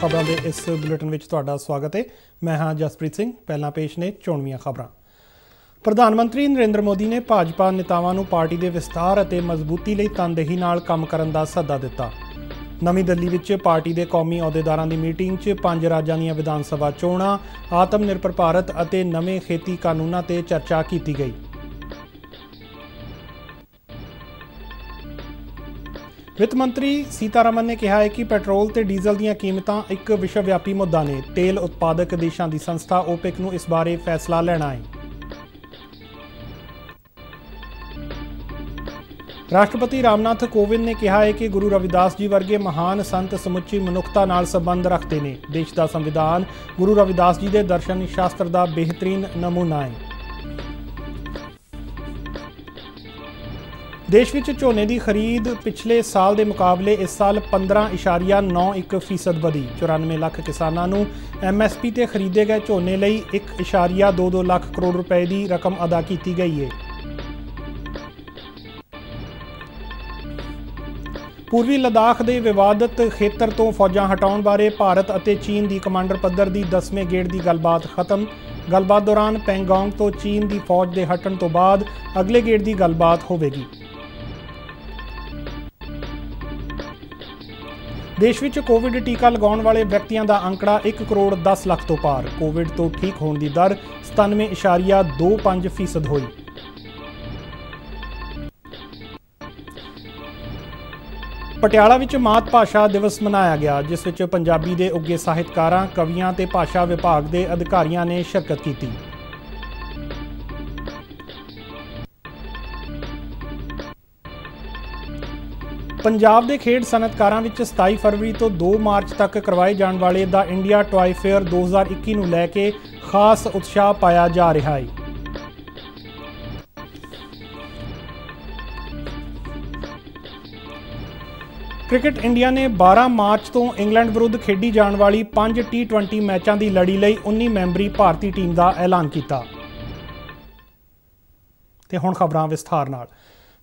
ਖਬਰਾਂ ਦੇ ਇਸ ਬੁਲੇਟਿਨ ਵਿੱਚ ਤੁਹਾਡਾ ਸਵਾਗਤ ਹੈ ਮੈਂ ਹਾਂ ਜਸਪ੍ਰੀਤ ਸਿੰਘ ਪਹਿਲਾਂ ਪੇਸ਼ ਨੇ ਚੋਣਵੀਆਂ ਖਬਰਾਂ ਪ੍ਰਧਾਨ ਮੰਤਰੀ ਨਰਿੰਦਰ ਮੋਦੀ ਨੇ ਭਾਜਪਾ ਨੇਤਾਵਾਂ ਨੂੰ ਪਾਰਟੀ ਦੇ ਵਿਸਤਾਰ ਅਤੇ ਮਜ਼ਬੂਤੀ ਲਈ ਤਨਦੇਹੀ ਨਾਲ ਕੰਮ ਕਰਨ ਦਾ ਸੱਦਾ ਦਿੱਤਾ ਨਵੀਂ ਦਿੱਲੀ ਵਿੱਚ ਪਾਰਟੀ ਦੇ ਕੌਮੀ ਅਹੁਦੇਦਾਰਾਂ ਦੀ ਮੀਟਿੰਗ 'ਚ ਪੰਜ ਰਾਜਾਂ ਦੀਆਂ ਵਿਧਾਨ ਸਭਾ ਚੋਣਾਂ ਆਤਮ ਨਿਰਭਰ ਭਾਰਤ ਅਤੇ ਨਵੇਂ ਖੇਤੀ ਕਾਨੂੰਨਾਂ ਤੇ ਚਰਚਾ ਕੀਤੀ ਗਈ ਵਿੱਤ ਮੰਤਰੀ ਸੀਤਾਰਮਨ ਨੇ ਕਿਹਾ ਹੈ ਕਿ ਪੈਟਰੋਲ ਤੇ ਡੀਜ਼ਲ ਦੀਆਂ ਕੀਮਤਾਂ ਇੱਕ ਵਿਸ਼ਵ ਵਿਆਪੀ ਮੁੱਦਾ ਨੇ ਤੇਲ ਉਤਪਾਦਕ ਦੇਸ਼ਾਂ ਦੀ ਸੰਸਥਾ OPEC ਨੂੰ ਇਸ ਬਾਰੇ ਫੈਸਲਾ ਲੈਣਾ ਹੈ ਰਾਸ਼ਟਰਪਤੀ ਰਾਮਨਾਥ ਕੋਵਿੰਦ ਨੇ ਕਿਹਾ ਹੈ ਕਿ ਗੁਰੂ ਰਵਿਦਾਸ ਜੀ ਵਰਗੇ ਮਹਾਨ ਸੰਤ ਸਮੁੱਚੀ ਮਨੁੱਖਤਾ ਨਾਲ ਸੰਬੰਧ ਰੱਖਦੇ ਨੇ ਦੇਸ਼ ਦਾ ਸੰਵਿਧਾਨ ਗੁਰੂ ਰਵਿਦਾਸ ਜੀ ਦੇ ਦਰਸ਼ਨ ਸ਼ਾਸਤਰ ਦਾ ਬਿਹਤਰੀਨ ਨਮੂਨਾ ਹੈ ਦੇਸ਼ ਵਿੱਚ ਝੋਨੇ ਦੀ ਖਰੀਦ ਪਿਛਲੇ ਸਾਲ ਦੇ ਮੁਕਾਬਲੇ ਇਸ ਸਾਲ 15.91% ਵਧੀ 94 ਲੱਖ ਕਿਸਾਨਾਂ ਨੂੰ ਐਮਐਸਪੀ ਤੇ ਖਰੀਦੇ ਗਏ ਝੋਨੇ ਲਈ 1.22 ਲੱਖ ਕਰੋੜ ਰੁਪਏ ਦੀ ਰਕਮ ਅਦਾ ਕੀਤੀ ਗਈ ਹੈ ਪੂਰਬੀ ਲਦਾਖ ਦੇ ਵਿਵਾਦਤ ਖੇਤਰ ਤੋਂ ਫੌਜਾਂ ਹਟਾਉਣ ਬਾਰੇ ਭਾਰਤ ਅਤੇ ਚੀਨ ਦੀ ਕਮਾਂਡਰ ਪੱਧਰ ਦੀ 10ਵੇਂ ਗੇੜ ਦੀ ਗੱਲਬਾਤ ਖਤਮ ਗੱਲਬਾਤ ਦੌਰਾਨ ਪੈਂਗੋਂਗ ਤੋਂ ਚੀਨ ਦੀ ਫੌਜ ਦੇ ਹਟਣ ਤੋਂ ਬਾਅਦ ਅਗਲੇ ਗੇੜ ਦੀ ਗੱਲਬਾਤ ਹੋਵੇਗੀ ਦੇਸ਼ ਵਿੱਚ ਕੋਵਿਡ ਟੀਕਾ ਲਗਾਉਣ ਵਾਲੇ ਵਿਅਕਤੀਆਂ ਦਾ ਅੰਕੜਾ 1 ਕਰੋੜ 10 ਲੱਖ ਤੋਂ ਪਾਰ ਕੋਵਿਡ ਤੋਂ ਠੀਕ ਹੋਣ ਦੀ ਦਰ 97.25% ਹੋਈ ਪਟਿਆਲਾ ਵਿੱਚ ਮਾਤ ਭਾਸ਼ਾ ਦਿਵਸ ਮਨਾਇਆ ਗਿਆ ਜਿਸ ਵਿੱਚ ਪੰਜਾਬੀ ਦੇ ਉੱਗੇ ਸਾਹਿਤਕਾਰਾਂ ਕਵੀਆਂ ਤੇ ਭਾਸ਼ਾ ਵਿਭਾਗ ਦੇ ਅਧਿਕਾਰੀਆਂ ਨੇ ਸ਼ਿਰਕਤ ਕੀਤੀ ਪੰਜਾਬ ਦੇ ਖੇਡ ਸਨਅਤਕਾਰਾਂ ਵਿੱਚ 27 ਫਰਵਰੀ ਤੋਂ 2 ਮਾਰਚ ਤੱਕ ਕਰਵਾਏ ਜਾਣ ਵਾਲੇ ਦਾ ਇੰਡੀਆ ਟੌਇ ਫੇਅਰ 2021 ਨੂੰ ਲੈ ਕੇ ਖਾਸ ਉਤਸ਼ਾਹ ਪਾਇਆ ਜਾ ਰਿਹਾ ਹੈ ਕ੍ਰਿਕਟ ਇੰਡੀਆ ਨੇ 12 ਮਾਰਚ ਤੋਂ ਇੰਗਲੈਂਡ ਵਿਰੁੱਧ ਖੇਡੀ ਜਾਣ ਵਾਲੀ 5 T20 ਮੈਚਾਂ ਦੀ ਲੜੀ ਲਈ 19 ਮੈਂਬਰੀ ਭਾਰਤੀ ਟੀਮ ਦਾ ਐਲਾਨ ਕੀਤਾ ਤੇ ਹੁਣ ਖਬਰਾਂ ਵਿਸਥਾਰ ਨਾਲ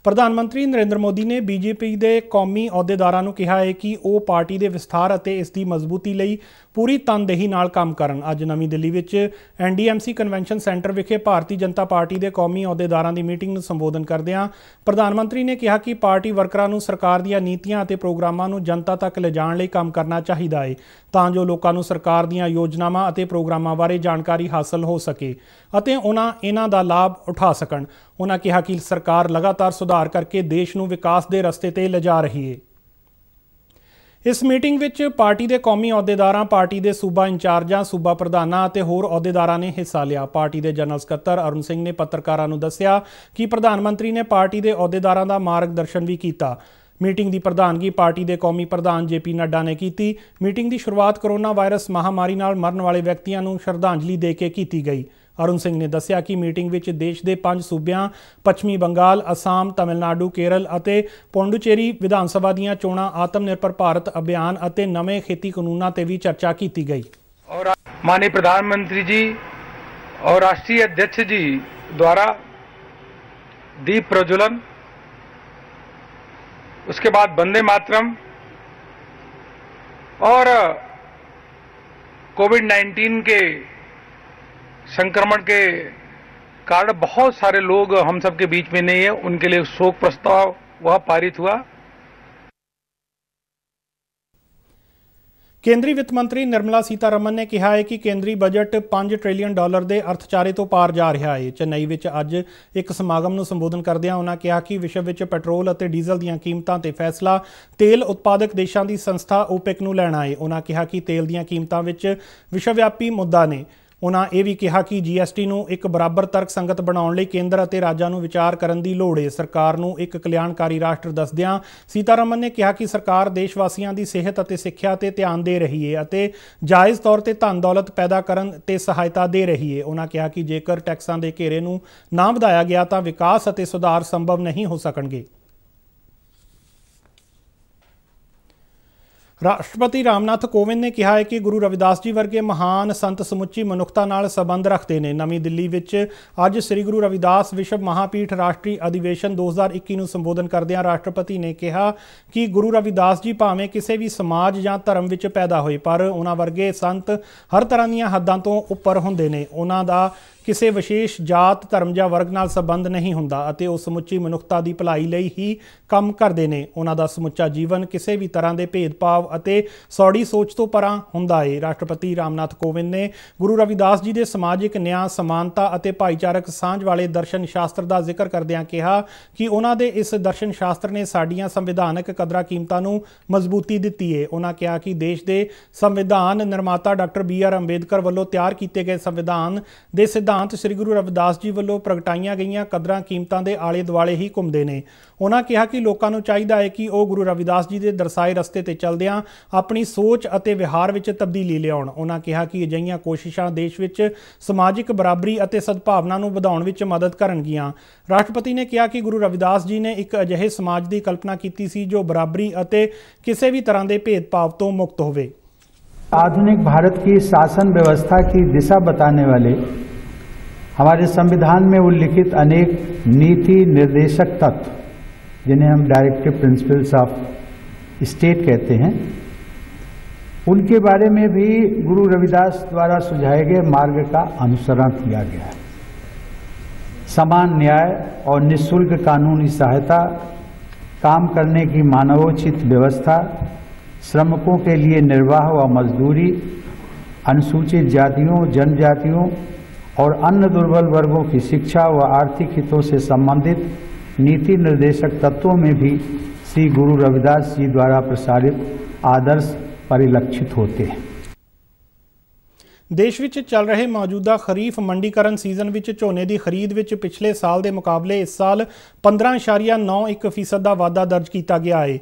ਪ੍ਰਧਾਨ ਮੰਤਰੀ ਨਰਿੰਦਰ ਮੋਦੀ ਨੇ ਬੀਜੇਪੀ ਦੇ ਕੌਮੀ ਅਹੁਦੇਦਾਰਾਂ ਨੂੰ ਕਿਹਾ ਹੈ ਕਿ ਉਹ ਪਾਰਟੀ ਦੇ ਵਿਸਥਾਰ ਅਤੇ ਇਸ ਦੀ ਮਜ਼ਬੂਤੀ ਲਈ ਪੂਰੀ ਤਨਦੇਹੀ ਨਾਲ ਕੰਮ ਕਰਨ ਅੱਜ ਨਵੀਂ ਦਿੱਲੀ ਵਿੱਚ ਐਨਡੀਐਮਸੀ ਕਨਵੈਨਸ਼ਨ ਸੈਂਟਰ ਵਿਖੇ ਭਾਰਤੀ ਜਨਤਾ ਪਾਰਟੀ ਦੇ ਕੌਮੀ ਅਹੁਦੇਦਾਰਾਂ ਦੀ ਮੀਟਿੰਗ ਨੂੰ ਸੰਬੋਧਨ ਕਰਦਿਆਂ ਪ੍ਰਧਾਨ ਮੰਤਰੀ ਨੇ ਕਿਹਾ ਕਿ ਪਾਰਟੀ ਵਰਕਰਾਂ ਨੂੰ ਸਰਕਾਰ ਦੀਆਂ ਨੀਤੀਆਂ ਅਤੇ ਪ੍ਰੋਗਰਾਮਾਂ ਨੂੰ ਜਨਤਾ ਤੱਕ ਲਿਜਾਣ ਲਈ ਕੰਮ ਕਰਨਾ ਚਾਹੀਦਾ ਹੈ ਤਾਂ ਜੋ ਲੋਕਾਂ ਨੂੰ ਸਰਕਾਰ ਦੀਆਂ ਯੋਜਨਾਵਾਂ ਅਤੇ ਪ੍ਰੋਗਰਾਮਾਂ ਬਾਰੇ ਜਾਣਕਾਰੀ ਹਾਸਲ ਹੋ ਸਕੇ ਅਤੇ ਉਹਨਾਂ ਇਹਨਾਂ ਦਾ ਲਾਭ ਉਠਾ ਸਕਣ ਉਹਨਾਂ ਕਿਹਾ ਕਿ ਸਰਕਾਰ ਲਗਾਤਾਰ ਸੁਧਾਰ ਕਰਕੇ ਦੇਸ਼ ਨੂੰ ਵਿਕਾਸ ਦੇ ਰਸਤੇ ਤੇ ਲਿਜਾ ਰਹੀ ਹੈ ਇਸ ਮੀਟਿੰਗ ਵਿੱਚ ਪਾਰਟੀ ਦੇ ਕੌਮੀ ਅਹੁਦੇਦਾਰਾਂ ਪਾਰਟੀ ਦੇ ਸੂਬਾ ਇੰਚਾਰਜਾਂ ਸੂਬਾ ਪ੍ਰਧਾਨਾਂ ਅਤੇ ਹੋਰ ਅਹੁਦੇਦਾਰਾਂ ਨੇ ਹਿੱਸਾ ਲਿਆ ਪਾਰਟੀ ਦੇ ਜਨਰਲ ਸਕੱਤਰ ਅਰੁਣ ਸਿੰਘ ਨੇ ਪੱਤਰਕਾਰਾਂ ਨੂੰ ਦੱਸਿਆ ਕਿ ਪ੍ਰਧਾਨ ਮੰਤਰੀ ਨੇ ਪਾਰਟੀ ਦੇ ਅਹੁਦੇਦਾਰਾਂ ਦਾ ਮਾਰਗਦਰਸ਼ਨ ਵੀ ਕੀਤਾ ਮੀਟਿੰਗ ਦੀ ਪ੍ਰਧਾਨਗੀ ਪਾਰਟੀ ਦੇ ਕੌਮੀ ਪ੍ਰਧਾਨ ਜੇਪੀ ਨੱਡਾ ਨੇ ਕੀਤੀ ਮੀਟਿੰਗ ਦੀ ਸ਼ੁਰੂਆਤ ਕਰੋਨਾ ਵਾਇਰਸ ਮਹਾਮਾਰੀ ਨਾਲ ਮਰਨ ਵਾਲੇ ਵਿਅਕਤੀਆਂ ਨੂੰ ਸ਼ਰਧਾਂਜਲੀ ਦੇ ਕੇ ਕੀਤੀ ਗਈ ਅਰੁਣ ਸਿੰਘ ਨੇ ਦੱਸਿਆ ਕਿ ਮੀਟਿੰਗ ਵਿੱਚ ਦੇਸ਼ ਦੇ ਪੰਜ ਸੂਬਿਆਂ ਪੱਛਮੀ ਬੰਗਾਲ ਅਸਾਮ ਤਾਮਿਲਨਾਡੂ ਕੇਰਲ ਅਤੇ ਪੌਂਡੂਚੇਰੀ ਵਿਧਾਨ ਸਭਾ ਦੀਆਂ ਚੋਣਾਂ ਆਤਮ ਨਿਰਭਰ ਭਾਰਤ ਅਭਿਆਨ ਅਤੇ ਨਵੇਂ ਖੇਤੀ ਕਾਨੂੰਨਾਂ ਤੇ ਵੀ ਚਰਚਾ ਕੀਤੀ ਗਈ और माननीय प्रधानमंत्री जी और राष्ट्रीय अध्यक्ष जी द्वारा दीप प्रज्वलन उसके बाद वंदे मातरम और कोविड 19 के संक्रमण के कारण बहुत सारे लोग हम सबके बीच में नहीं है उनके लिए शोक प्रस्ताव वह पारित हुआ ਕੇਂਦਰੀ ਵਿੱਤ ਮੰਤਰੀ ਨਿਰਮਲਾ ਸੀਤਾਰਮਨ ਨੇ ਕਿਹਾ ਹੈ ਕਿ ਕੇਂਦਰੀ ਬਜਟ 5 ਟ੍ਰਿਲੀਅਨ ਡਾਲਰ ਦੇ ਅਰਥਚਾਰੇ ਤੋਂ ਪਾਰ ਜਾ ਰਿਹਾ ਹੈ ਚੇਨਈ ਵਿੱਚ ਅੱਜ ਇੱਕ ਸਮਾਗਮ ਨੂੰ ਸੰਬੋਧਨ ਕਰਦਿਆਂ ਉਹਨਾਂ ਕਿਹਾ ਕਿ ਵਿਸ਼ਵ ਵਿੱਚ ਪੈਟਰੋਲ ਅਤੇ ਡੀਜ਼ਲ ਦੀਆਂ ਕੀਮਤਾਂ ਤੇ ਫੈਸਲਾ ਤੇਲ ਉਤਪਾਦਕ ਦੇਸ਼ਾਂ ਦੀ ਸੰਸਥਾ ਓਪੈਕ ਨੂੰ ਲੈਣਾ ਹੈ ਉਹਨਾਂ ਕਿਹਾ ਕਿ ਤੇਲ ਦੀਆਂ ਕੀਮਤਾਂ ਵਿੱਚ ਵਿਸ਼ਵਵਿਆਪੀ ਮੁੱਦਾ ਨੇ ਉਹਨਾਂ ਇਹ ਵੀ ਕਿਹਾ ਕਿ ਜੀਐਸਟੀ ਨੂੰ ਇੱਕ ਬਰਾਬਰ ਤਰਕ ਸੰਗਤ ਬਣਾਉਣ ਲਈ ਕੇਂਦਰ ਅਤੇ ਰਾਜਾਂ ਨੂੰ ਵਿਚਾਰ ਕਰਨ ਦੀ ਲੋੜ ਹੈ ਸਰਕਾਰ ਨੂੰ ਇੱਕ ਕਲਿਆਣਕਾਰੀ ਰਾਸ਼ਟਰ ਦੱਸਦਿਆਂ ਸੀਤਾਰਮਨ ਨੇ ਕਿਹਾ ਕਿ ਸਰਕਾਰ ਦੇਸ਼ ਵਾਸੀਆਂ ਦੀ ਸਿਹਤ ਅਤੇ ਸਿੱਖਿਆ ਤੇ ਧਿਆਨ ਦੇ ਰਹੀ ਹੈ ਅਤੇ ਜਾਇਜ਼ ਤੌਰ ਤੇ ਧਨ ਦੌਲਤ ਪੈਦਾ ਕਰਨ ਤੇ ਸਹਾਇਤਾ ਦੇ ਰਹੀ ਹੈ ਉਹਨਾਂ ਕਿਹਾ ਕਿ ਜੇਕਰ ਟੈਕਸਾਂ ਦੇ ਘੇਰੇ ਨੂੰ ਨਾ ਵਧਾਇਆ ਗਿਆ ਤਾਂ ਵਿਕਾਸ ਅਤੇ ਸੁਧਾਰ ਸੰਭਵ ਨਹੀਂ ਹੋ ਸਕਣਗੇ ਰਾਸ਼ਟਰਪਤੀ ਰਾਮਨਾਥ ਕੋਵਿੰਦ ਨੇ ਕਿਹਾ ਹੈ ਕਿ ਗੁਰੂ ਰਵਿਦਾਸ ਜੀ ਵਰਗੇ ਮਹਾਨ ਸੰਤ ਸਮੁੱਚੀ ਮਨੁੱਖਤਾ ਨਾਲ ਸਬੰਧ ਰੱਖਦੇ ਨੇ ਨਵੀਂ ਦਿੱਲੀ ਵਿੱਚ ਅੱਜ ਸ੍ਰੀ ਗੁਰੂ ਰਵਿਦਾਸ ਵਿਸ਼ਵ ਮਹਾਪੀਠ ਰਾਸ਼ਟਰੀ ਅਧਿਵੇਸ਼ਨ 2021 ਨੂੰ ਸੰਬੋਧਨ ਕਰਦਿਆਂ ਰਾਸ਼ਟਰਪਤੀ ਨੇ ਕਿਹਾ ਕਿ ਗੁਰੂ ਰਵਿਦਾਸ ਜੀ ਭਾਵੇਂ ਕਿਸੇ ਵੀ ਸਮਾਜ ਜਾਂ ਧਰਮ ਵਿੱਚ ਪੈਦਾ ਹੋਏ ਪਰ ਉਹਨਾਂ ਵਰਗੇ ਸੰਤ ਹਰ ਤਰ੍ਹਾਂ ਦੀਆਂ ਹੱਦਾਂ ਤੋਂ ਉੱਪਰ ਹੁੰਦੇ ਨੇ ਉਹਨਾਂ ਦਾ ਕਿਸੇ ਵਿਸ਼ੇਸ਼ ਜਾਤ ਧਰਮ ਜਾਂ ਵਰਗ ਨਾਲ ਸੰਬੰਧ ਨਹੀਂ ਹੁੰਦਾ ਅਤੇ ਉਹ ਸਮੁੱਚੀ ਮਨੁੱਖਤਾ ਦੀ ਭਲਾਈ ਲਈ ਹੀ ਕੰਮ ਕਰਦੇ ਨੇ ਉਹਨਾਂ ਦਾ ਸਮੁੱਚਾ ਜੀਵਨ ਕਿਸੇ ਵੀ ਤਰ੍ਹਾਂ ਦੇ ਭੇਦਭਾਵ ਅਤੇ ਸੌੜੀ ਸੋਚ ਤੋਂ ਪਰਾਂ ਹੁੰਦਾ ਏ ਰਾਸ਼ਟਰਪਤੀ ਰਾਮਨਾਥ ਕੋਵਿੰਦ ਨੇ ਗੁਰੂ ਰਵਿਦਾਸ ਜੀ ਦੇ ਸਮਾਜਿਕ ਨਿਆਂ ਸਮਾਨਤਾ ਅਤੇ ਭਾਈਚਾਰਕ ਸਾਂਝ ਵਾਲੇ ਦਰਸ਼ਨ ਸ਼ਾਸਤਰ ਦਾ ਜ਼ਿਕਰ ਕਰਦਿਆਂ ਕਿਹਾ ਕਿ ਉਹਨਾਂ ਦੇ ਇਸ ਦਰਸ਼ਨ ਸ਼ਾਸਤਰ ਨੇ ਸਾਡੀਆਂ ਸੰਵਿਧਾਨਕ ਕਦਰਾਂ ਕੀਮਤਾਂ ਨੂੰ ਮਜ਼ਬੂਤੀ ਦਿੱਤੀ ਏ ਉਹਨਾਂ ਕਿਹਾ ਕਿ ਦੇਸ਼ ਦੇ ਸੰਵਿਧਾਨ ਨਿਰਮਾਤਾ ਡਾਕਟਰ ਬੀ ਆਰ ਅੰਬੇਦਕਰ ਵੱਲੋਂ ਤਿਆਰ ਕੀਤੇ ਗਏ ਸੰਵਿਧਾਨ ਦੇ ਸਿਧਾਂਤ ਸ੍ਰੀ ਗੁਰੂ ਰਵਿਦਾਸ ਜੀ ਵੱਲੋਂ ਪ੍ਰਗਟਾਈਆਂ ਗਈਆਂ ਕਦਰਾਂ ਕੀਮਤਾਂ ਦੇ ਆਲੇ ਦੁਆਲੇ ਹੀ ਘੁੰਮਦੇ ਨੇ ਉਹਨਾਂ ਕਿਹਾ ਕਿ ਲੋਕਾਂ ਨੂੰ ਚਾਹੀਦਾ ਹੈ ਕਿ ਉਹ ਗੁਰੂ ਰਵਿਦਾਸ ਜੀ ਦੇ ਦਰਸਾਏ ਰਸਤੇ ਤੇ ਚੱਲਦਿਆਂ ਆਪਣੀ ਸੋਚ ਅਤੇ ਵਿਹਾਰ ਵਿੱਚ ਤਬਦੀਲੀ ਲਿਆਉਣ ਉਹਨਾਂ ਕਿਹਾ ਕਿ ਅਜਈਆਂ ਕੋਸ਼ਿਸ਼ਾਂ ਦੇਸ਼ ਵਿੱਚ ਸਮਾਜਿਕ ਬਰਾਬਰੀ ਅਤੇ ਸਦਭਾਵਨਾ ਨੂੰ ਵਧਾਉਣ ਵਿੱਚ ਮਦਦ ਕਰਨਗੀਆਂ ਰਾਸ਼ਟਰਪਤੀ ਨੇ ਕਿਹਾ ਕਿ ਗੁਰੂ ਰਵਿਦਾਸ ਜੀ ਨੇ ਇੱਕ ਅਜਿਹੇ ਸਮਾਜ ਦੀ ਕਲਪਨਾ ਕੀਤੀ ਸੀ ਜੋ ਬਰਾਬਰੀ ਅਤੇ ਕਿਸੇ ਵੀ ਤਰ੍ਹਾਂ ਦੇ ਭੇਦਭਾਵ ਤੋਂ ਮੁਕਤ ਹੋਵੇ ਆਧੁਨਿਕ ਭਾਰਤ ਦੀ ਸ਼ਾਸਨ ਵਿਵਸਥਾ ਦੀ ਦਿਸ਼ਾ बताने ਵਾਲੇ हमारे संविधान में उल्लिखित अनेक नीति निर्देशक तत्व जिन्हें हम डायरेक्टिव प्रिंसिपल्स ऑफ स्टेट कहते हैं उनके बारे में भी गुरु रविदास द्वारा सुझाए गए मार्ग का अनुसरण किया गया है समान न्याय और निशुल्क कानूनी सहायता काम करने की मानवोचित व्यवस्था श्रमिकों के लिए निर्वाह व मजदूरी अनुसूचित जातियों जनजातियों और अन्य दुर्बल वर्गों की शिक्षा व आर्थिक हितों से संबंधित नीति निर्देशक तत्वों में भी श्री गुरु रविदास जी द्वारा प्रसारित आदर्श परिलक्षित होते हैं ਦੇਸ਼ ਵਿੱਚ ਚੱਲ ਰਹੇ ਮੌਜੂਦਾ ਖਰੀਫ ਮੰਡੀਕਰਨ ਸੀਜ਼ਨ ਵਿੱਚ ਝੋਨੇ ਦੀ ਖਰੀਦ ਵਿੱਚ ਪਿਛਲੇ ਸਾਲ ਦੇ ਮੁਕਾਬਲੇ ਇਸ ਸਾਲ 15.91% ਦਾ ਵਾਧਾ ਦਰਜ ਕੀਤਾ ਗਿਆ ਹੈ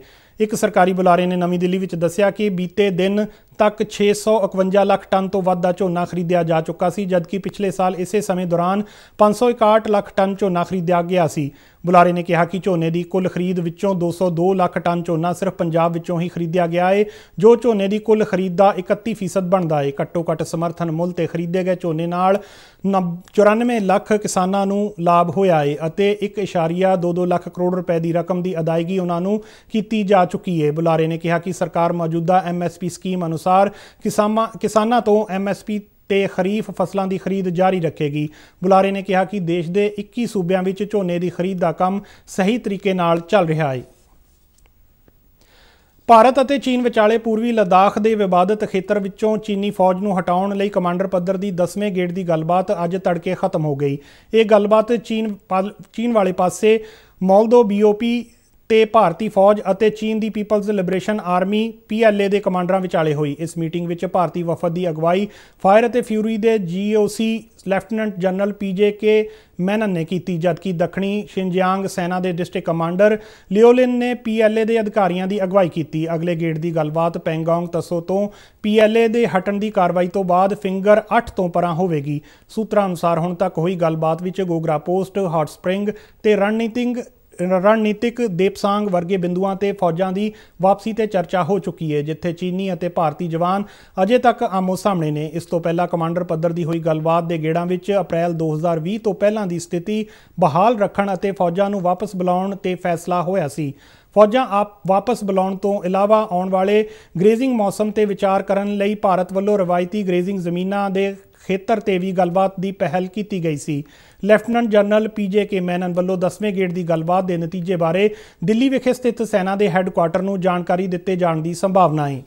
ਇੱਕ ਸਰਕਾਰੀ ਬੁਲਾਰੇ ਨੇ ਨਵੀਂ ਦਿੱਲੀ ਵਿੱਚ ਦੱਸਿਆ ਕਿ ਬੀਤੇ ਦਿਨ ਤੱਕ 651 ਲੱਖ ਟਨ ਤੋਂ ਵੱਧ ਦਾ ਝੋਨਾ ਖਰੀਦਿਆ ਜਾ ਚੁੱਕਾ ਸੀ ਜਦਕਿ ਪਿਛਲੇ ਸਾਲ ਇਸੇ ਸਮੇਂ ਦੌਰਾਨ 561 ਲੱਖ ਟਨ ਝੋਨਾ ਖਰੀਦਿਆ ਗਿਆ ਸੀ ਬੁਲਾਰੇ ਨੇ ਕਿਹਾ ਕਿ ਝੋਨੇ ਦੀ ਕੁੱਲ ਖਰੀਦ ਵਿੱਚੋਂ 202 ਲੱਖ ਟਨ ਝੋਨਾ ਸਿਰਫ ਪੰਜਾਬ ਵਿੱਚੋਂ ਹੀ ਖਰੀਦਿਆ ਗਿਆ ਹੈ ਜੋ ਝੋਨੇ ਦੀ ਕੁੱਲ ਖਰੀਦ ਦਾ 31% ਬਣਦਾ ਹੈ ਘੱਟੋ-ਘੱਟ ਸਮਰਥਨ ਮੁੱਲ ਤੇ ਖਰੀਦੇ ਗਏ ਝੋਨੇ ਨਾਲ 94 ਲੱਖ ਕਿਸਾਨਾਂ ਨੂੰ ਲਾਭ ਹੋਇਆ ਹੈ ਅਤੇ 1.22 ਲੱਖ ਕਰੋੜ ਰੁਪਏ ਦੀ ਰਕਮ ਦੀ ਅਦਾਇਗੀ ਉਹਨਾਂ ਨੂੰ ਕੀਤੀ ਜਾ ਚੁੱਕੀ ਹੈ ਬੁਲਾਰੇ ਨੇ ਕਿਹਾ ਕਿ ਸਰਕਾਰ ਮੌਜੂਦਾ ਐਮਐਸਪੀ ਸਕੀਮ ਅਨੁਸਾਰ ਅਨੁਸਾਰ ਕਿਸਾਨਾਂ ਤੋਂ ਐਮਐਸਪੀ ਤੇ ਖਰੀਫ ਫਸਲਾਂ ਦੀ ਖਰੀਦ ਜਾਰੀ ਰੱਖੇਗੀ ਬੁਲਾਰੇ ਨੇ ਕਿਹਾ ਕਿ ਦੇਸ਼ ਦੇ 21 ਸੂਬਿਆਂ ਵਿੱਚ ਝੋਨੇ ਦੀ ਖਰੀਦ ਦਾ ਕੰਮ ਸਹੀ ਤਰੀਕੇ ਨਾਲ ਚੱਲ ਰਿਹਾ ਹੈ ਭਾਰਤ ਅਤੇ ਚੀਨ ਵਿਚਾਲੇ ਪੂਰਬੀ ਲਦਾਖ ਦੇ ਵਿਵਾਦਤ ਖੇਤਰ ਵਿੱਚੋਂ ਚੀਨੀ ਫੌਜ ਨੂੰ ਹਟਾਉਣ ਲਈ ਕਮਾਂਡਰ ਪੱਧਰ ਦੀ 10ਵੇਂ ਗੇੜ ਦੀ ਗੱਲਬਾਤ ਅੱਜ ਤੜਕੇ ਖਤਮ ਹੋ ਗਈ ਇਹ ਗੱਲਬਾਤ ਚੀਨ ਚੀਨ ਵਾਲੇ ਪਾਸੇ ਮੌਲਦੋ ਬੀਓਪੀ ਤੇ ਭਾਰਤੀ ਫੌਜ ਅਤੇ ਚੀਨ ਦੀ ਪੀਪਲਜ਼ ਲਿਬਰੇਸ਼ਨ ਆਰਮੀ ਪੀਐਲਏ ਦੇ ਕਮਾਂਡਰਾਂ ਵਿਚਾਲੇ ਹੋਈ ਇਸ ਮੀਟਿੰਗ ਵਿੱਚ ਭਾਰਤੀ ਵਫਦ ਦੀ ਅਗਵਾਈ ਫਾਇਰ ਅਤੇ ਫਿਊਰੀ ਦੇ GOC lieutenant general PJK Menon ਨੇ ਕੀਤੀ ਜਦਕਿ ਦੱਖਣੀ ਸ਼ਿੰਜਿਆਂਗ ਸੈਨਾ ਦੇ ਡਿਸਟ੍ਰਿਕਟ ਕਮਾਂਡਰ ਲਿਓਲਿਨ ਨੇ ਪੀਐਲਏ ਦੇ ਅਧਿਕਾਰੀਆਂ ਦੀ ਅਗਵਾਈ ਕੀਤੀ ਅਗਲੇ ਗੇੜ ਦੀ ਗੱਲਬਾਤ ਪੈਂਗਾਂਗ ਤਸੋ ਤੋਂ ਪੀਐਲਏ ਦੇ ਹਟਣ ਦੀ ਕਾਰਵਾਈ ਤੋਂ ਬਾਅਦ ਫਿੰਗਰ 8 ਤੋਂ ਪਰਾਂ ਹੋਵੇਗੀ ਸੂਤਰਾਂ ਅਨੁਸਾਰ ਹੁਣ ਤੱਕ ਹੋਈ ਗੱਲਬਾਤ ਵਿੱਚ ਗੋਗਰਾ ਪੋਸਟ ਹੌਟ ਸਪ੍ਰਿੰਗ ਤੇ ਰਣਨੀਤਿਕ ਰਣਨੀਤਿਕ ਦੇਪਸਾਂਗ ਵਰਗੇ ਬਿੰਦੂਆਂ ਤੇ ਫੌਜਾਂ ਦੀ ਵਾਪਸੀ ਤੇ ਚਰਚਾ ਹੋ ਚੁੱਕੀ ਹੈ ਜਿੱਥੇ ਚੀਨੀ ਅਤੇ ਭਾਰਤੀ ਜਵਾਨ ਅਜੇ ਤੱਕ ਆਮੋ ਸਾਹਮਣੇ ਨੇ ਇਸ ਤੋਂ ਪਹਿਲਾਂ ਕਮਾਂਡਰ ਪੱਧਰ ਦੀ ਹੋਈ ਗੱਲਬਾਤ ਦੇ ਗੇੜਾਂ ਵਿੱਚ ਅਪ੍ਰੈਲ 2020 ਤੋਂ ਪਹਿਲਾਂ ਦੀ ਸਥਿਤੀ ਬਹਾਲ ਰੱਖਣ ਅਤੇ ਫੌਜਾਂ ਨੂੰ ਵਾਪਸ ਬੁਲਾਉਣ ਤੇ ਫੈਸਲਾ ਹੋਇਆ ਸੀ ਫੌਜਾਂ ਆਪ ਵਾਪਸ ਬੁਲਾਉਣ ਤੋਂ ਇਲਾਵਾ ਆਉਣ ਵਾਲੇ ਗ੍ਰੇਜ਼ਿੰਗ ਮੌਸਮ ਤੇ ਵਿਚਾਰ ਕਰਨ ਲਈ ਭਾਰਤ ਵੱਲੋਂ ਰਵਾਇਤੀ ਗ੍ਰੇਜ਼ਿੰਗ ਜ਼ਮੀਨਾਂ ਦੇ ਖੇਤਰ ਤੇ ਵੀ ਗੱਲਬਾਤ ਦੀ ਪਹਿਲ ਕੀਤੀ ਗਈ ਸੀ lieutenant general PJ K Menon ਵੱਲੋਂ 10ਵੇਂ ਗੇੜ ਦੀ ਗੱਲਬਾਤ ਦੇ ਨਤੀਜੇ ਬਾਰੇ ਦਿੱਲੀ ਵਿਖੇ ਸਥਿਤ ਸੈਨਾ ਦੇ ਹੈੱਡਕੁਆਰਟਰ ਨੂੰ ਜਾਣਕਾਰੀ ਦਿੱਤੇ ਜਾਣ ਦੀ ਸੰਭਾਵਨਾ ਹੈ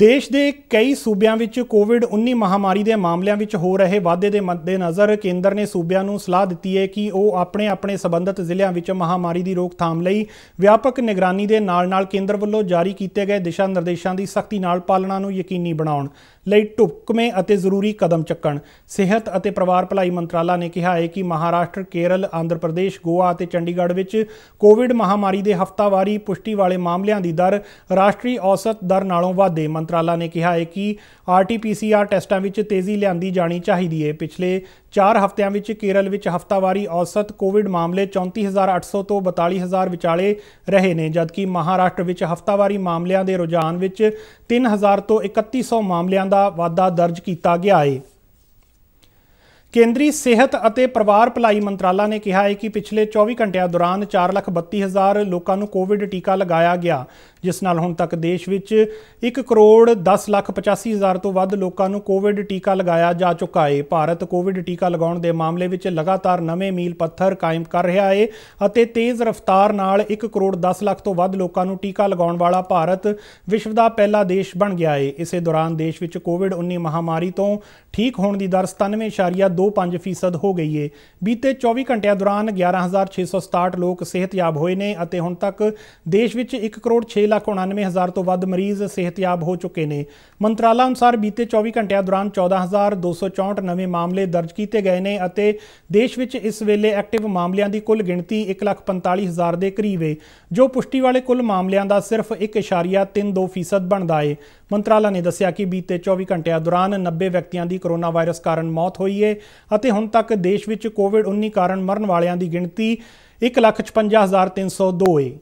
ਦੇਸ਼ ਦੇ ਕਈ ਸੂਬਿਆਂ ਵਿੱਚ ਕੋਵਿਡ-19 ਮਹਾਮਾਰੀ ਦੇ ਮਾਮਲਿਆਂ ਵਿੱਚ ਹੋ ਰਹੇ ਵਾਧੇ ਦੇ ਮੱਦੇਨਜ਼ਰ ਕੇਂਦਰ ਨੇ ਸੂਬਿਆਂ ਨੂੰ ਸਲਾਹ ਦਿੱਤੀ ਹੈ ਕਿ ਉਹ ਆਪਣੇ ਆਪਣੇ ਸਬੰਧਤ ਜ਼ਿਲ੍ਹਿਆਂ ਵਿੱਚ ਮਹਾਮਾਰੀ ਦੀ ਰੋਕਥਾਮ ਲਈ ਵਿਆਪਕ ਨਿਗਰਾਨੀ ਦੇ ਨਾਲ-ਨਾਲ ਕੇਂਦਰ ਵੱਲੋਂ ਜਾਰੀ ਕੀਤੇ ਗਏ ਦਿਸ਼ਾ ਨਿਰਦੇਸ਼ਾਂ ਦੀ ਸਖਤੀ ਨਾਲ ਪਾਲਣਾ ਨੂੰ ਯਕੀਨੀ ਬਣਾਉਣ ਲਈ ਟੁਕਮੇ ਅਤੇ ਜ਼ਰੂਰੀ ਕਦਮ ਚੱਕਣ ਸਿਹਤ ਅਤੇ ਪਰਿਵਾਰ ਭਲਾਈ ਮੰਤਰਾਲਾ ਨੇ ਕਿਹਾ ਹੈ ਕਿ ਮਹਾਰਾਸ਼ਟਰ ਕੇਰਲ ਆਂਧਰਾ ਪ੍ਰਦੇਸ਼ ਗੋਆ ਅਤੇ ਚੰਡੀਗੜ੍ਹ ਵਿੱਚ ਕੋਵਿਡ ਮਹਾਮਾਰੀ ਦੇ ਹਫ਼ਤਾਵਾਰੀ ਪੁਸ਼ਟੀ ਵਾਲੇ ਮਾਮਲਿਆਂ ਦੀ ਦਰ ਰਾਸ਼ਟਰੀ ਔਸਤ ਦਰ ਨਾਲੋਂ ਵਾਧੇ ਮੰਤਰਾਲਾ ਨੇ ਕਿਹਾ ਹੈ ਕਿ ਆਰਟੀਪੀਸੀਆਰ ਟੈਸਟਾਂ ਵਿੱਚ ਤੇਜ਼ੀ ਲਿਆਂਦੀ ਜਾਣੀ ਚਾਹੀਦੀ ਹੈ ਪਿਛਲੇ 4 ਹਫ਼ਤਿਆਂ ਵਿੱਚ ਕੇਰਲ ਵਿੱਚ ਹਫ਼ਤਾਵਾਰੀ ਔਸਤ ਕੋਵਿਡ ਮਾਮਲੇ 34800 ਤੋਂ 42000 ਵਿਚਾਲੇ ਰਹੇ ਨੇ ਜਦਕਿ ਮਹਾਰਾਸ਼ਟਰ ਵਿੱਚ ਹਫ਼ਤਾਵਾਰੀ ਮਾਮਲਿਆਂ ਦੇ ਰੁਝਾਨ ਵਿੱਚ 3000 ਤੋਂ 3100 ਮਾਮਲਿਆਂ ਦਾ ਵਾਅਦਾ ਦਰਜ ਕੀਤਾ ਗਿਆ ਹੈ ਕੇਂਦਰੀ ਸਿਹਤ ਅਤੇ ਪਰਿਵਾਰ ਭਲਾਈ ਮੰਤਰਾਲਾ ਨੇ ਕਿਹਾ ਹੈ ਕਿ ਪਿਛਲੇ 24 ਘੰਟਿਆਂ ਦੌਰਾਨ 432000 ਲੋਕਾਂ ਨੂੰ ਕੋਵਿਡ ਟੀਕਾ ਲਗਾਇਆ ਗਿਆ ਜਿਸ ਨਾਲ ਹੁਣ ਤੱਕ ਦੇਸ਼ ਵਿੱਚ 1 ਕਰੋੜ 10 ਲੱਖ 85 ਹਜ਼ਾਰ ਤੋਂ ਵੱਧ ਲੋਕਾਂ ਨੂੰ ਕੋਵਿਡ ਟੀਕਾ ਲਗਾਇਆ ਜਾ ਚੁੱਕਾ ਹੈ ਭਾਰਤ ਕੋਵਿਡ ਟੀਕਾ ਲਗਾਉਣ ਦੇ ਮਾਮਲੇ ਵਿੱਚ ਲਗਾਤਾਰ ਨਵੇਂ ਮੀਲ ਪੱਥਰ ਕਾਇਮ ਕਰ ਰਿਹਾ ਹੈ ਅਤੇ ਤੇਜ਼ ਰਫ਼ਤਾਰ ਨਾਲ 1 ਕਰੋੜ 10 ਲੱਖ ਤੋਂ ਵੱਧ ਲੋਕਾਂ ਨੂੰ ਟੀਕਾ ਲਗਾਉਣ ਵਾਲਾ ਭਾਰਤ ਵਿਸ਼ਵ ਦਾ ਪਹਿਲਾ ਦੇਸ਼ ਬਣ ਗਿਆ ਹੈ ਇਸੇ ਦੌਰਾਨ ਦੇਸ਼ ਵਿੱਚ ਕੋਵਿਡ-19 ਮਹਾਮਾਰੀ ਤੋਂ ਠੀਕ ਹੋਣ ਦੀ ਦਰ 97.2 2.5% ਫੀਸਦ ਹੋ ਗਈ ਏ ਬੀਤੇ 24 ਘੰਟਿਆਂ ਦੌਰਾਨ 11667 ਲੋਕ ਸਿਹਤਯਾਬ ਹੋਏ ਨੇ ਅਤੇ ਹੁਣ ਤੱਕ ਦੇਸ਼ ਵਿੱਚ 1 ਕਰੋੜ 6 ਲੱਖ 99 ਹਜ਼ਾਰ ਤੋਂ ਵੱਧ ਮਰੀਜ਼ ਸਿਹਤਯਾਬ ਹੋ ਚੁੱਕੇ ਨੇ ਮੰਤਰਾਲਾ ਅਨੁਸਾਰ ਬੀਤੇ 24 ਘੰਟਿਆਂ ਦੌਰਾਨ 14264 ਨਵੇਂ ਮਾਮਲੇ ਦਰਜ ਕੀਤੇ ਗਏ ਨੇ ਅਤੇ ਦੇਸ਼ ਵਿੱਚ ਇਸ ਵੇਲੇ ਐਕਟਿਵ ਮਾਮਲਿਆਂ ਦੀ ਕੁੱਲ ਗਿਣਤੀ 145000 ਦੇ ਕਰੀਬ ਹੈ ਜੋ ਪੁਸ਼ਟੀ ਵਾਲੇ ਕੁੱਲ ਮਾਮਲਿਆਂ ਦਾ ਸਿਰਫ 1.32% ਬਣਦਾ ਹੈ ਮੰਤਰਾਲਾ ਨੇ ਦੱਸਿਆ ਕਿ ਬੀਤੇ 24 ਘੰਟਿਆਂ ਦੌਰਾਨ 90 ਵਿਅਕਤੀਆਂ ਦੀ ਕੋਰੋਨਾ ਵਾਇਰਸ ਕਾਰਨ ਮੌਤ ਹੋਈ ਹੈ ਅਤੇ ਹੁਣ ਤੱਕ ਦੇਸ਼ ਵਿੱਚ ਕੋਵਿਡ-19 ਕਾਰਨ ਮਰਨ ਵਾਲਿਆਂ ਦੀ ਗਿਣਤੀ 156302 ਹੈ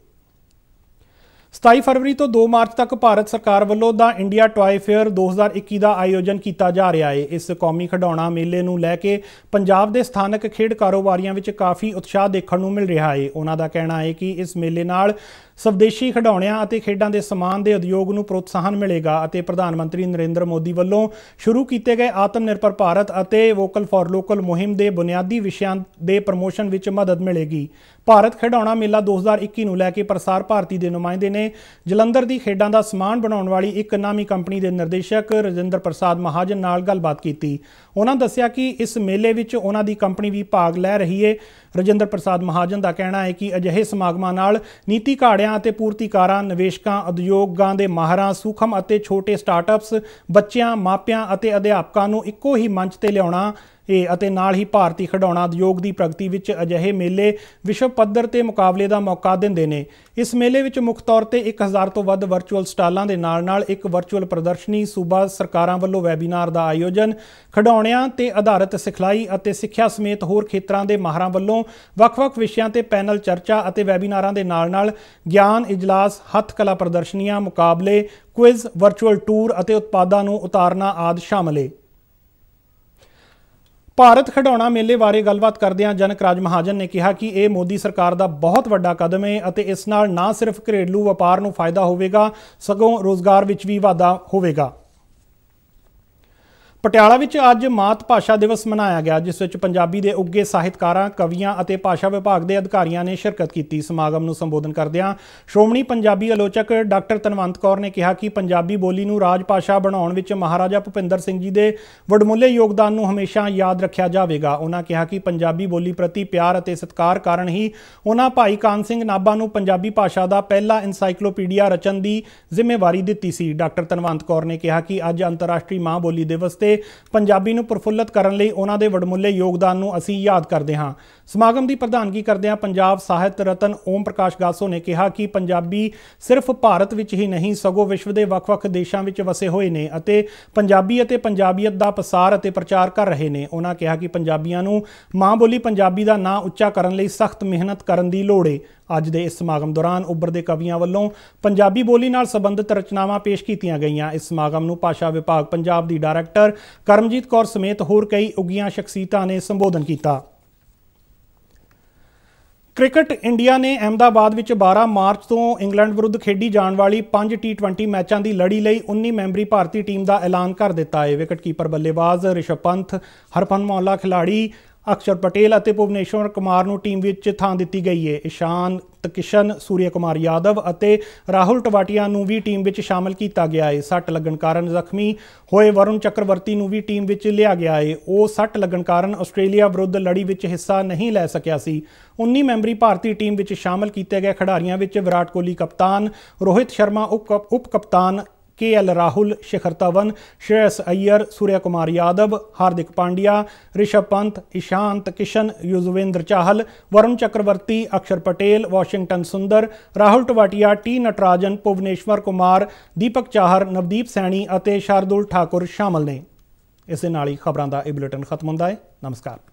27 ਫਰਵਰੀ ਤੋਂ 2 ਮਾਰਚ ਤੱਕ ਭਾਰਤ ਸਰਕਾਰ ਵੱਲੋਂ ਦਾ ਇੰਡੀਆ ਟੌਏ ਫੇਅਰ 2021 ਦਾ ਆਯੋਜਨ ਕੀਤਾ ਜਾ ਰਿਹਾ ਹੈ ਇਸ ਕੌਮੀ ਖਡਾਉਣਾ ਮੇਲੇ ਨੂੰ ਲੈ ਕੇ ਪੰਜਾਬ ਦੇ ਸਥਾਨਕ ਖੇਡ ਕਾਰੋਬਾਰੀਆਂ ਵਿੱਚ ਕਾਫੀ ਉਤਸ਼ਾਹ ਦੇਖਣ ਨੂੰ ਮਿਲ ਰਿਹਾ ਹੈ ਉਹਨਾਂ ਦਾ ਕਹਿਣਾ ਹੈ ਕਿ ਇਸ ਮੇਲੇ ਨਾਲ ਸਵਦੇਸ਼ੀ ਖਡਾਉਣਿਆਂ ਅਤੇ ਖੇਡਾਂ ਦੇ ਸਮਾਨ ਦੇ ਉਦਯੋਗ ਨੂੰ ਪ੍ਰੋਤਸਾਹਨ ਮਿਲੇਗਾ ਅਤੇ ਪ੍ਰਧਾਨ ਮੰਤਰੀ ਨਰਿੰਦਰ ਮੋਦੀ ਵੱਲੋਂ ਸ਼ੁਰੂ ਕੀਤੇ ਗਏ ਆਤਮ ਨਿਰਭਰ ਭਾਰਤ ਅਤੇ ਵੋਕਲ ਫਾਰ ਲੋਕਲ ਮੁਹਿੰਮ ਦੇ ਬੁਨਿਆਦੀ ਵਿਸ਼ਿਆਂ ਦੇ ਪ੍ਰਮੋਸ਼ਨ ਵਿੱਚ ਮਦਦ ਮਿਲੇਗੀ ਭਾਰਤ ਖਡਾਉਣਾ ਮੇਲਾ 2021 ਨੂੰ ਲੈ ਕੇ ਪ੍ਰਸਾਰ ਭਾਰਤੀ ਦੇ ਨੁਮਾਇੰਦੇ ਨੇ ਨੇ ਜਲੰਧਰ ਦੀ ਖੇਡਾਂ ਦਾ ਸਮਾਨ ਬਣਾਉਣ ਵਾਲੀ ਇੱਕ ਨਾਮੀ ਕੰਪਨੀ ਦੇ ਨਿਰਦੇਸ਼ਕ ਰਜਿੰਦਰ ਪ੍ਰਸਾਦ ਮਹਾਜਨ ਨਾਲ ਗੱਲਬਾਤ ਕੀਤੀ ਉਹਨਾਂ ਦੱਸਿਆ ਕਿ ਇਸ ਮੇਲੇ ਵਿੱਚ ਉਹਨਾਂ ਦੀ ਕੰਪਨੀ ਵੀ ਭਾਗ ਲੈ ਰਹੀ ਹੈ ਰਜਿੰਦਰ ਪ੍ਰਸਾਦ ਮਹਾਜਨ ਦਾ ਕਹਿਣਾ ਹੈ ਕਿ ਅਜਿਹੇ ਸਮਾਗਮਾਂ ਨਾਲ ਨੀਤੀ ਘਾੜਿਆਂ ਅਤੇ ਪੂਰਤੀਕਾਰਾਂ ਨਿਵੇਸ਼ਕਾਂ ਉਦਯੋਗਾਂ ਦੇ ਮਾਹਰਾਂ ਸੂਖਮ ਅਤੇ ਛੋਟੇ ਸਟਾਰਟਅਪਸ ਬੱਚਿਆਂ ਮਾਪਿਆਂ ਅਤੇ ਅਧਿਆਪਕਾਂ ਨੂੰ ਇੱਕੋ ਹੀ ਮੰਚ ਤੇ ਲਿਆਉਣਾ ਇਹ ਅਤੇ ਨਾਲ ਹੀ ਭਾਰਤੀ ਖਿਡੌਣਾ ਉਦਯੋਗ ਦੀ ਪ੍ਰਗਤੀ ਵਿੱਚ ਅਜਿਹੇ ਮੇਲੇ ਵਿਸ਼ਵ ਪੱਧਰ ਤੇ ਮੁਕਾਬਲੇ ਦਾ ਮੌਕਾ ਦਿੰਦੇ ਨੇ ਇਸ ਮੇਲੇ ਵਿੱਚ ਮੁੱਖ ਤੌਰ ਤੇ 1000 ਤੋਂ ਵੱਧ ਵਰਚੁਅਲ ਸਟਾਲਾਂ ਦੇ ਨਾਲ-ਨਾਲ ਇੱਕ ਵਰਚੁਅਲ ਪ੍ਰਦਰਸ਼ਨੀ ਸੂਬਾ ਸਰਕਾਰਾਂ ਵੱਲੋਂ ਵੈਬੀਨਾਰ ਦਾ ਆਯੋਜਨ ਖਿਡੌਣਿਆਂ ਤੇ ਆਧਾਰਿਤ ਸਿਖਲਾਈ ਅਤੇ ਸਿੱਖਿਆ ਸਮੇਤ ਹੋਰ ਖੇਤਰਾਂ ਦੇ ਮਾਹਰਾਂ ਵੱਲੋਂ ਵੱਖ-ਵੱਖ ਵਿਸ਼ਿਆਂ ਤੇ ਪੈਨਲ ਚਰਚਾ ਅਤੇ ਵੈਬੀਨਾਰਾਂ ਦੇ ਨਾਲ-ਨਾਲ ਗਿਆਨ ਇਜਲਾਸ ਹੱਥ ਕਲਾ ਪ੍ਰਦਰਸ਼ਨੀਆਂ ਮੁਕਾਬਲੇ ਕੁਇਜ਼ ਵਰਚੁਅਲ ਟੂਰ ਅਤੇ ਉਤਪਾਦਾਂ ਨੂੰ ਉਤਾਰਨਾ ਆਦਿ ਸ਼ਾਮਲ ਹੈ ਭਾਰਤ ਖਡਾਉਣਾ ਮੇਲੇ ਬਾਰੇ ਗੱਲਬਾਤ ਕਰਦਿਆਂ ਜਨਕ ਰਾਜ ਮਹਾਜਨ ਨੇ ਕਿਹਾ ਕਿ ਇਹ ਮੋਦੀ ਸਰਕਾਰ ਦਾ ਬਹੁਤ ਵੱਡਾ ਕਦਮ ਹੈ ਅਤੇ ਇਸ ਨਾਲ ਨਾ ਸਿਰਫ ਘਰੇਲੂ ਵਪਾਰ ਨੂੰ ਫਾਇਦਾ ਹੋਵੇਗਾ ਸਗੋਂ ਰੋਜ਼ਗਾਰ ਵਿੱਚ ਵੀ ਵਾਧਾ ਹੋਵੇਗਾ ਪਟਿਆਲਾ ਵਿੱਚ ਅੱਜ ਮਾਤ ਭਾਸ਼ਾ ਦਿਵਸ ਮਨਾਇਆ ਗਿਆ ਜਿਸ ਵਿੱਚ ਪੰਜਾਬੀ ਦੇ ਉੱਗੇ ਸਾਹਿਤਕਾਰਾਂ ਕਵੀਆਂ ਅਤੇ ਭਾਸ਼ਾ ਵਿਭਾਗ ਦੇ ਅਧਿਕਾਰੀਆਂ ਨੇ ਸ਼ਿਰਕਤ ਕੀਤੀ ਸਮਾਗਮ ਨੂੰ ਸੰਬੋਧਨ ਕਰਦਿਆਂ ਸ਼੍ਰੋਮਣੀ ਪੰਜਾਬੀ ਆਲੋਚਕ ਡਾਕਟਰ ਤਨਵੰਤ ਕੌਰ ਨੇ ਕਿਹਾ ਕਿ ਪੰਜਾਬੀ ਬੋਲੀ ਨੂੰ ਰਾਜ ਭਾਸ਼ਾ ਬਣਾਉਣ ਵਿੱਚ ਮਹਾਰਾਜਾ ਭੁਪਿੰਦਰ ਸਿੰਘ ਜੀ ਦੇ ਵਡਮੁੱਲੇ ਯੋਗਦਾਨ ਨੂੰ ਹਮੇਸ਼ਾ ਯਾਦ ਰੱਖਿਆ ਜਾਵੇਗਾ ਉਹਨਾਂ ਕਿਹਾ ਕਿ ਪੰਜਾਬੀ ਬੋਲੀ ਪ੍ਰਤੀ ਪਿਆਰ ਅਤੇ ਸਤਿਕਾਰ ਕਾਰਨ ਹੀ ਉਹਨਾਂ ਭਾਈ ਕਾਨ ਸਿੰਘ ਨਾਭਾ ਨੂੰ ਪੰਜਾਬੀ ਭਾਸ਼ਾ ਦਾ ਪਹਿਲਾ ਐਨਸਾਈਕਲੋਪੀਡੀਆ ਰਚਨ ਦੀ ਜ਼ਿੰਮੇਵਾਰੀ ਦਿੱਤੀ ਸੀ ਡਾਕਟਰ ਤਨਵੰਤ ਕੌਰ ਨੇ ਕਿਹਾ ਕਿ ਅੱਜ ਅੰਤਰਰਾਸ਼ਟਰੀ ਮਾਂ ਬੋਲੀ ਦਿਵਸ ਤੇ ਤੇ ਪੰਜਾਬੀ ਨੂੰ ਪ੍ਰਫੁੱਲਤ ਕਰਨ ਲਈ ਉਹਨਾਂ ਦੇ ਵਡਮੁੱਲੇ ਯੋਗਦਾਨ ਨੂੰ ਅਸੀਂ ਯਾਦ ਕਰਦੇ ਹਾਂ ਸਮਾਗਮ ਦੀ ਪ੍ਰਧਾਨਗੀ ਕਰਦਿਆਂ ਪੰਜਾਬ ਸਾਹਿਤ ਰਤਨ ਓਮ ਪ੍ਰਕਾਸ਼ ਗਾਸੋ ਨੇ ਕਿਹਾ ਕਿ ਪੰਜਾਬੀ ਸਿਰਫ ਭਾਰਤ ਵਿੱਚ ਹੀ ਨਹੀਂ ਸਗੋਂ ਵਿਸ਼ਵ ਦੇ ਵੱਖ-ਵੱਖ ਦੇਸ਼ਾਂ ਵਿੱਚ ਵਸੇ ਹੋਏ ਨੇ ਅਤੇ ਪੰਜਾਬੀ ਅਤੇ ਪੰਜਾਬੀਅਤ ਦਾ ਪ੍ਰਸਾਰ ਅਤੇ ਪ੍ਰਚਾਰ ਕਰ ਰਹੇ ਨੇ ਉਹਨਾਂ ਕਿਹਾ ਕਿ ਪੰਜਾਬੀਆਂ ਨੂੰ ਮਾਂ ਬੋਲੀ ਪੰਜਾਬੀ ਦਾ ਨਾਂ ਉੱਚਾ ਕਰਨ ਲਈ ਸਖਤ ਮਿਹਨਤ ਕਰਨ ਦੀ ਲੋੜ ਹੈ ਅੱਜ ਦੇ ਇਸ ਸਮਾਗਮ ਦੌਰਾਨ ਉੱਭਰਦੇ ਕਵੀਆਂ ਵੱਲੋਂ ਪੰਜਾਬੀ ਬੋਲੀ ਨਾਲ ਸੰਬੰਧਿਤ ਰਚਨਾਵਾਂ ਪੇਸ਼ ਕੀਤੀਆਂ ਗਈਆਂ ਇਸ ਸਮਾਗਮ ਨੂੰ ਭਾਸ਼ਾ ਵਿਭਾਗ ਪੰਜਾਬ ਦੀ ਡਾਇਰੈਕਟਰ ਕਰਮਜੀਤ ਕੌਰ ਸਮੇਤ ਹੋਰ ਕਈ ਉੱਗੀਆਂ ਸ਼ਖਸੀਤਾਂ ਨੇ ਸੰਬੋਧਨ ਕੀਤਾ ਕ੍ਰਿਕਟ ਇੰਡੀਆ ਨੇ ਅਹਮਦਾਬਾਦ ਵਿੱਚ 12 ਮਾਰਚ ਤੋਂ ਇੰਗਲੈਂਡ ਵਿਰੁੱਧ ਖੇਡੀ ਜਾਣ ਵਾਲੀ 5 T20 ਮੈਚਾਂ ਦੀ ਲੜੀ ਲਈ 19 ਮੈਂਬਰੀ ਭਾਰਤੀ ਟੀਮ ਦਾ ਐਲਾਨ ਕਰ ਦਿੱਤਾ ਹੈ ਵਿਕਟਕੀਪਰ ਬੱਲੇਬਾਜ਼ ਰਿਸ਼ਭ ਪੰਥ ਹਰਪਨ ਮੌਲਾ ਖਿਲਾੜੀ ਅਕਸ਼ਰ ਪਟੇਲ ਅਤੇ ਭੁਵਨੇਸ਼ਵਰ ਕੁਮਾਰ ਨੂੰ ਟੀਮ ਵਿੱਚ ਥਾਂ ਦਿੱਤੀ ਗਈ ਹੈ ਇਸ਼ਾਨ ਤਕਿਸ਼ਨ ਸੂਰਿਆ ਕੁਮਾਰ ਯਾਦਵ ਅਤੇ ਰਾਹੁਲ ਟਵਾਟੀਆ ਨੂੰ ਵੀ ਟੀਮ ਵਿੱਚ ਸ਼ਾਮਲ ਕੀਤਾ ਗਿਆ ਹੈ ਸੱਟ ਲੱਗਣ ਕਾਰਨ ਜ਼ਖਮੀ ਹੋਏ ਵਰੁਣ ਚੱਕਰਵਰਤੀ ਨੂੰ ਵੀ ਟੀਮ ਵਿੱਚ ਲਿਆ ਗਿਆ ਹੈ ਉਹ ਸੱਟ ਲੱਗਣ ਕਾਰਨ ਆਸਟ੍ਰੇਲੀਆ ਵਿਰੁੱਧ ਲੜੀ ਵਿੱਚ ਹਿੱਸਾ ਨਹੀਂ ਲੈ ਸਕਿਆ ਸੀ 19 ਮੈਂਬਰੀ ਭਾਰਤੀ ਟੀਮ ਵਿੱਚ ਸ਼ਾਮਲ ਕੀਤੇ ਗਏ ਖਿਡਾਰੀਆਂ ਵਿੱਚ ਵਿਰਾਟ ਕੋਹਲੀ ਕਪਤਾਨ ਰੋਹਿਤ ਸ਼ਰਮਾ ਉਪ ਕਪਤਾਨ के एल राहुल शिखर तवन श्रेयस अय्यर सूर्य कुमार यादव हार्दिक पांड्या ऋषभ पंत ईशांत किशन युजवेंद्र चाहल वरुण चक्रवर्ती अक्षर पटेल वाशिंगटन सुंदर राहुल टवाटिया टी नटराजन ਭੁਵਨੇਸ਼ਵਰ कुमार दीपक चाहर नवदीप सैनी ਅਤੇ ਸ਼ਾਰਦੁਲ ਠਾਕੁਰ ਸ਼ਾਮਲ ਨੇ ਇਸ ਦੇ ਨਾਲ ਹੀ ਖਬਰਾਂ ਦਾ ਇਹ ਬੁਲੇਟਿਨ ਖਤਮ ਹੁੰਦਾ ਹੈ ਨਮਸਕਾਰ